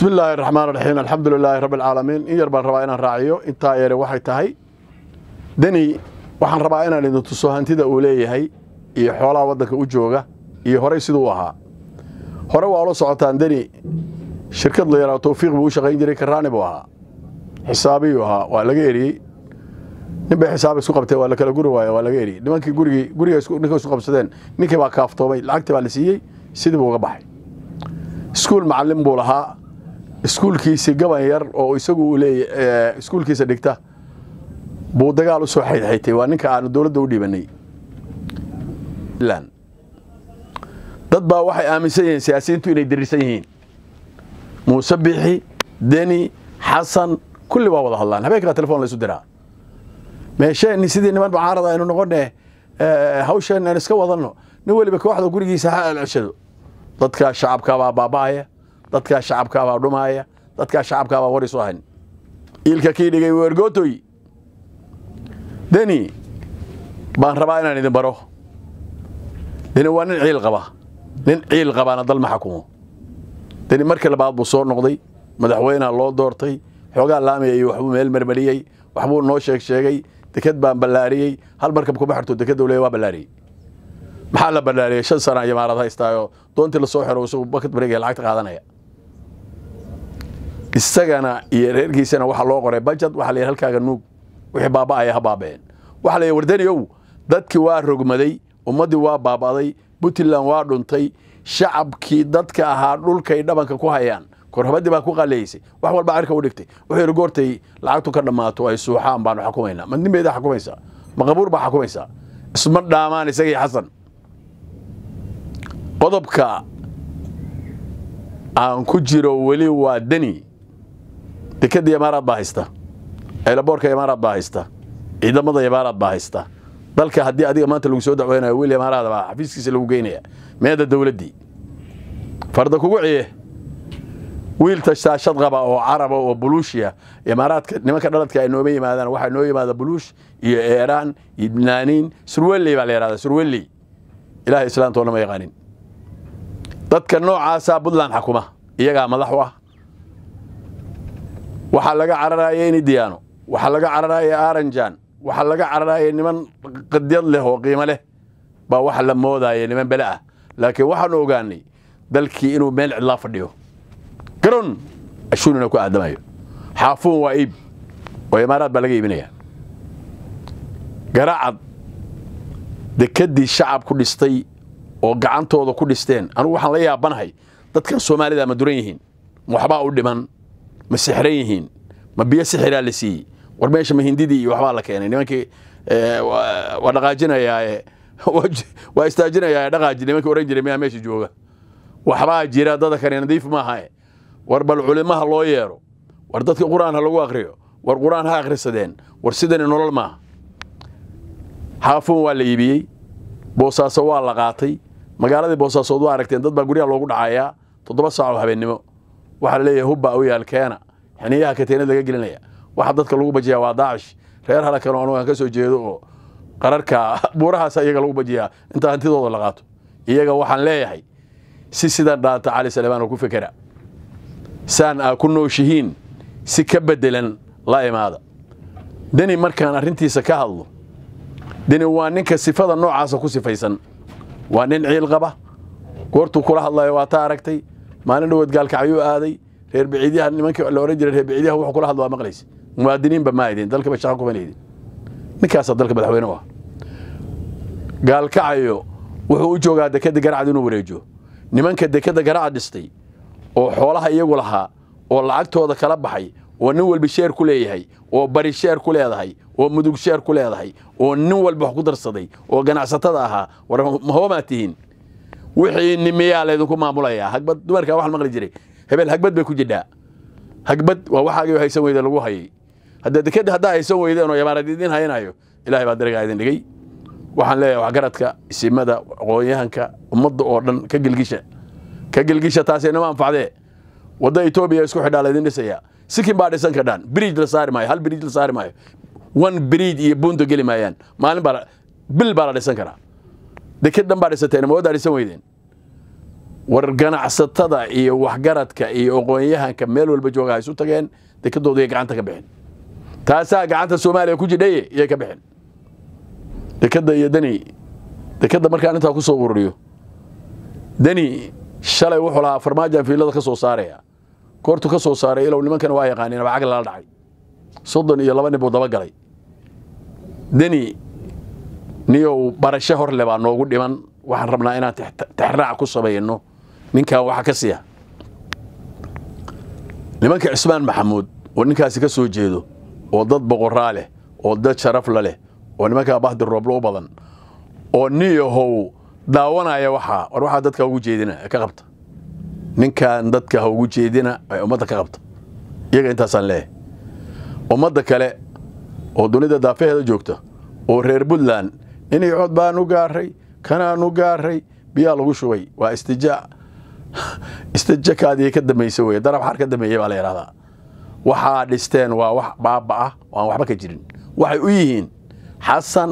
bismi illaahi raxmaan raxiim alxamdu lilaahi rabbi alcaalamiin in yar baan rabaa inaan raaciyo intaa yeere waxay tahay deni waxaan rabaa inaan idin tuso hantida uu leeyahay iyo xoolaha waddanka u jooga iyo horey siduu ahaa hore waa ula socotaan deni shirkad layaraado tawfiiq buu u shaqayn jiray karraani buu ahaa xisaabiyuu ahaa waa laga eriyey ninbay xisaab isku qabtee waa la kala guri waaye waa laga eriyey nimankii gurigii guriga ninka isku qabsadeen ninkii baa kaaftoomay lacagtii baa la siiyey sidii buu uga baxay iskuul macallin buu lahaa iskuulkiisii gaban yar oo isagu leeya eh, iskuulkiisa dhigta buu dagaal usoo soo xaydxaytay waa ninka aanu dowladda u dhiibanay dad baa waxay aaminsan yihiin siyaasiyiintu inay darisan yihiin muuse bixi deni xasan kulli waa wada hadlaan habeenkaa telefoon laisu diraa meesheen sidii niman mucaarada aynu noqonne eh, hawsheen aynu iska wadanno nin weliba kooxda gurigiisa ha alceshado dadka shacabka baaba'aya dadkaa shacabkaabaa dhumaaya dadkaa shacabkaabaa war isu iilka kii dhigay wergotoy deni baan rabaa inaan idin baro deni waa nin ciil qaba nin ciil qabaana dal ma xakumo deni markii labaad buu soo noqday madaxweynea loo doortay xoogaa laamaya iyo waxbuu meel marmariyey waxbuu noo sheeg sheegay deked baan ballaariyey hal markab kuma xirto dekadda leey waa ballaariyey maxaa la ballaariyey shan sana imaaraad haystaayo doontii la soo isagu bakad bareegaya lacagta qaadanaya isagana iyo reerkiisana waxaa loo qoray bajad waxa la halkaaga nuug wixii baaba'aya ha baaba'een waxa la wardaniow dadkii waa rogmaday ummaddii waa baaba'day puntland waa dhuntay shacabkii dadka ahaa dhulkay dhabanka ku hayaan korhabadii baa ku qaleysay wax walba cirka u dhigtay wuxuu goortay lacagtu ka dhammaato ay suuxaan baanu xukumaynaa madnimeeda xukumaysaa maqabuur baa xukumaysaa isma dhaamaan isagii xasan qodobka aan ku jiro weli waa deni dekadda imaaraad baa haysta ceelaboorka imaaraad baa haysta ciidamada imaaraad baa haysta dalka haddii adiga maanta lagu soo dacweynayo wiil imaarahda xafiiskiisa lagu geynaya meeda dawladdii farda kugu ciye wiil tashaashad qaba oo caraba oo buluushia imaaraadka nimanka dhaladka ay nooma yimaadaan waxaa noo yimaada buluush iyo eeraan iyo surwelley baa la yidhahdaa surwelley ilahay islaamta oo yaqaanin dadka noocaasaa buntland xakuma iyagaa madax u ah waxaa laga cararaya diyaano waxaa laga cararaya aranjan waxaa laga cararaya niman qadyad leh oo qiimo leh baa waxa la moodaya niman bele ah laakiin waxaanu ogaanay dalkii inuu meel cidlaa fadhiyo garon ashuunina ku aadamayo xaafuun waa iib oo imaaraad baa laga iibinaya garacad dekadii shacab ku dhistay oo gacantooda ku dhisteen anugu waxaan la yaabanahay dadkan soomaalida ma duran yihiin waxbaa u dhiman ma sixran yihiin ma biyo sixiraa la siiyey war meesha ma hindidii iyo waxbaa la keenay nimankii eh, waa dhaqaajinayaae eh, waa istaajinayaae dhaqaaji nimankii oran jiray miyaa meesha jooga waxbaa jira dadda nadiif maahae war bal culimaha loo yeero war dadka qur'aan ha lagu akriyo war qur-aan ha akhrisadeen war sidani nolol maaha xaafuun waa la iibiyey boosaaso waa la qaatay magaaladii boosaasood waa aragteen dad baa guryaha loogu dhacayaa toddoba saac oo habeennimo waxaa laleeyahay hubba u yaal keena xiniyaha kateenad laga gelinaya waxa dadka lagu bajiyaa waa daacish reer hale kale onugaan ka soo jeedo oo qararka buurahaasa iyaga lagu bajiyaa intaa hantidooda la qaato iyaga waxaan leeyahay si sidan dhaata cali salmaan oo ku fekera saan aa ku nooshihiin si ka bedelan la imaada deni markaan arrintiisa ka hadlo deni waa ninka sifada noocaasa ku sifaysan waa nin ciil qaba goortuu kula hadlayo waa taa aragtay maalin dhawood gaalkacyuu aaday reer biciidyaha nimanka la ohan jira reer biciidyaha wuxuu kula hadlo maqlaysa muwaadiniinba maa idin dalkaba shaqa kuma idin ninkaasaa dalka madaxweyne u ah gaalkacayo wuxuu u joogaa dekadda garacad inuu wareejo nimanka dekadda garacad dhistay oo xoolaha iyagu lahaa oo lacagtooda kala baxay oo nin walba sheer ku leeyahay oo bari sheer ku leedahay oo mudug sheer ku leedahay oo nin walba wax ku darsaday oo ganacsatada ahaa war mahoomaa tihiin wixii nimiyaa laydinku maamulaya hagbad dumarkaa wax la maqli jiray hebel hagbad bay ku jidhaa hagbad waa waxaagii haysan weyda lagu hayay hadda dekeda haddaa haysan weydeen oo imaarad idiin haynayo ilahay baa darigaa idin dhigay waxaan leeyahay waxgaradka isimada aqoon ummadda oo dhan ka gelgisha ka gelgisha taas inama anfacdee wadda etoobiya isku xidhaa laydin dhisayaa sikin baa dhisan kadhaan bridge la saari maayo hal bridge la saari maayo one bridge iyo bunto geli maayaan maalin baa bil baa la dhisan karaa deked dhan baa dhisateenna ma wadaadhisan weydeen war ganacsatada iyo waxgaradka iyo aqoonyahanka meel walba jooga ha isu tageen dekedooda yay gacanta ka bixeen taasaa gacanta soomaaliya ku jidhaye yay ka bixeen dekeda iyo deni dekeda markaan intaa ku soo ururiyo deni shalay wuxuu lahaa farmaajan fiilada ka soo saaraya koortu ka soo saaray ilow nimankan waa yaqaaneen bacag lala dhacay soddon iyo laba nin buu dabagalay deni niyow barasho horle baa noogu dhiman waxaan rabnaa inaan taxraac ku samayno ninkan waxa ka siya nimanka cismaan maxamuud oo ninkaasi ka soo jeedo oo dad boqoraa leh oo dad sharafla leh oo nimankaa bahdi rooblo u badan oo niyahow daawanaya waxaa war waxaa dadka ugu jeedina ka qabta ninkan dadka ha ugu jeedina ee ummadda ka qabta iyaga intaasaan leeyahay ummadda kale oo dunida daafaheeda joogta oo reer puntland inay cod baanu gaaray kanaanu gaaray biyaa lagu shubay waa istijaac istijakaadii ka dambaysa wey darab xar ka dambeeya baa la yidhahdaa waxaa dhisteen waa wax baaba ah aan waxba ka jirin waxay u yihiin xasan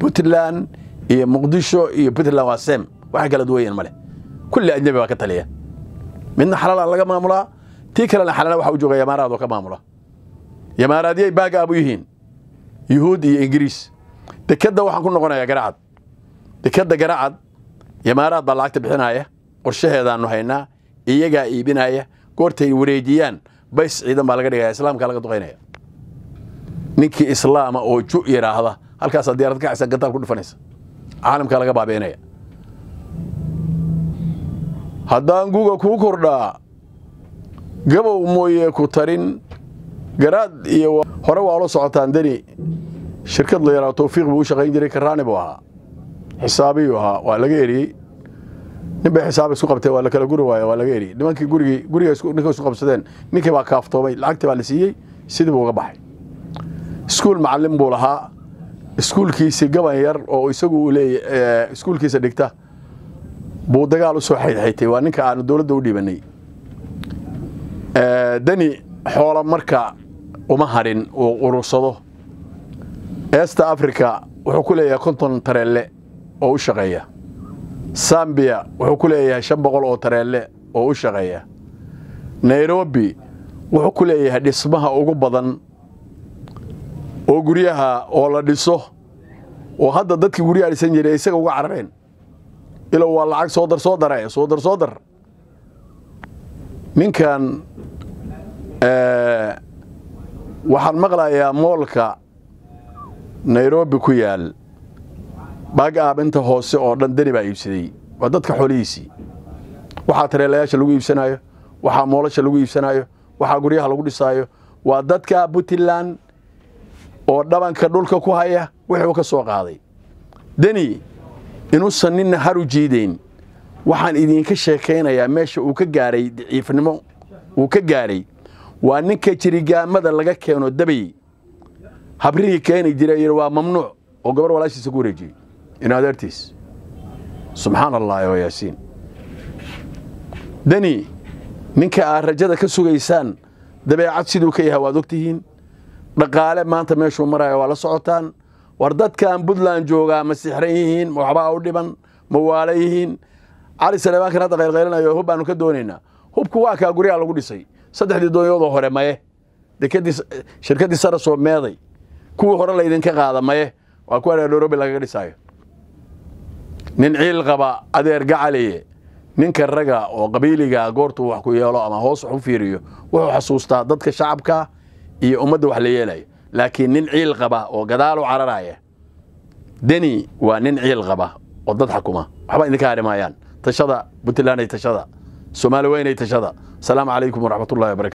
puntland iyo muqdisho iyo puntland waa sem waxa kala duwayan ma kulli ajnabi baa ka taliya midna xalaal laga maamulaa tii kalena xalaala waxaa u jooga yamaaraadoo ka maamula yamaaraadiyay baag yihiin yuhuud iyo ingiriis dekeda waxaan ku noqonayaa garacad dekeda garacad imaaraad baa lacagta bixinaya qorshaheedaanu haynaa iyagaa iibinaya goortay wareejiyaan bays ciidan baa laga dhigaya islaamka laga duqaynaya ninkii islaama oo ju yidhaahda halkaasaa diyarad kacaysa gadaal ku dhufanaysa caalamkaa laga baabi'inaya haddaan guga kuu kordhaa gabow mooye ku tarin garaad iyo hore waa lo socotaan deni shirkad la yaraao tawfiiq buu u shaqayn jiray karaani buu ahaa xisaabiyuu ahaa waa laga eriyey nin bay xisaaba isku qabteen waa la kala guri waaya waa laga eriyey nimankii gurigii guriga ninka isku qabsadeen ninkii baa kaaftoomay lacagtii baa la siiyey sidii buu uga baxay iskuul macallin buu lahaa iskuulkiisi gaban yar oo isagu uu leeya eh, iskuulkiisa dhigta buu dagaal u soo waa ninka aanu dowladda u dhiibannay eh, dani xoola marka uma harin uu urursado eesta africa wuxuu ku leeyahay konton tareelle oo u shaqeeya sambiya wuxuu ku leeyahay shan boqol oo tareelle oo u shaqeeya nairobi wuxuu ku leeyahay dhismaha ugu badan oo guryaha oo la dhiso oo hadda dadkii guryaha dhisan jiray isaga uga carareen ilow waa lacag soo dar soo dara soo dar soo dar ninkan waxaan maqlayaa moolka nairobi ku yaal baag aab inta hoose oo dhan deni baa iibsaday waa dadka xoolihiisii waxaa tareelayaasha lagu iibsanaayo waxaa moolasha lagu iibsanaayo waxaa guryaha lagu dhisaayo waa dadkaa puntland oo dhabanka dhulka ku haya wuxuu ka soo qaaday deni inuusan ninna haru jiidayn waxaan idiinka sheekaynayaa meesha uu ka gaaray daciifnimo uu ka gaaray waa ninka jirigaamada laga keeno dabayey habrihii keeni jiray waa mamnuuc oo gabar walaashiisa ku wareejiyey in adeertiis subxaan allah oo yaasiin deni ninka aad rajada ka sugaysaan dabeecad siduu ka yahay waad ogtihiin dhaqaale maanta meeshuu maraya waa la socotaan war dadkan puntland joogaa ma sixran yihiin ma waxbaa u dhiban ma waala yihiin cali saleebaankan hadda qaylqaylanayo hub baanu ka doonaynaa hubku waa kaa guryaha lagu dhisay saddexdii doonyoodoo hore maye shirkaddii sara meeday kuwii hore laydinka qaada maye waa kuwa reer nairobi lagaga dhisaayo nin ciil qaba adeer gacaliye ninka raga oo qabiiliga goortu wax ku yeelo ama hoos wax u fiiriyo wuxuu xasuustaa dadka shacabka iyo ummadda wax la yeelayo laakiin nin ciil qaba oo gadaal u cararaya deni waa nin ciil qaba oo dad xakuma waxba idinka harimaayaan tashada puntlanay tashada soomaali weynay tashada asalaamu calaykum waraxmatullahi wabarakatu